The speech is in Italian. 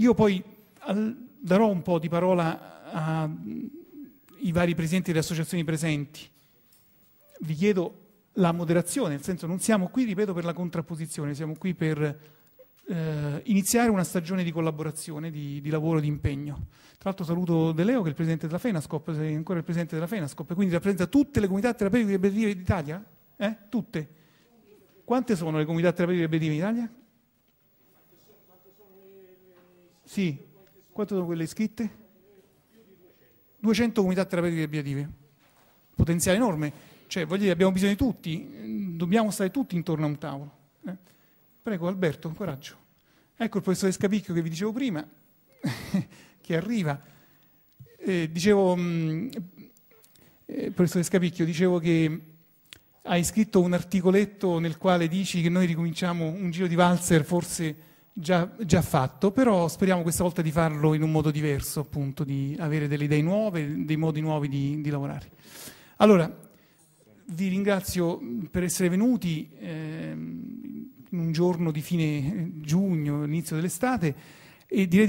Io poi darò un po' di parola ai vari presidenti delle associazioni presenti. Vi chiedo la moderazione, nel senso non siamo qui, ripeto, per la contrapposizione, siamo qui per eh, iniziare una stagione di collaborazione, di, di lavoro, di impegno. Tra l'altro saluto De Leo che è il presidente della FENASCOP, è ancora il presidente della FENASCOP, e quindi rappresenta tutte le comunità terapeutiche e d'Italia? Eh? Tutte. Quante sono le comunità terapeutiche e in Italia? Sì, quante sono quelle iscritte? 200 comunità terapeutiche abitative, potenziale enorme, cioè voglio dire abbiamo bisogno di tutti, dobbiamo stare tutti intorno a un tavolo. Eh? Prego Alberto, coraggio. Ecco il professore Scapicchio che vi dicevo prima, che arriva. Eh, dicevo, mm, eh, professore Scapicchio, dicevo che hai scritto un articoletto nel quale dici che noi ricominciamo un giro di valzer forse già, già, fatto, però speriamo questa volta di farlo in un modo diverso, appunto, di avere delle idee nuove, dei modi nuovi di, di lavorare. Allora, vi ringrazio per essere venuti eh, un giorno di fine giugno, inizio dell'estate e direi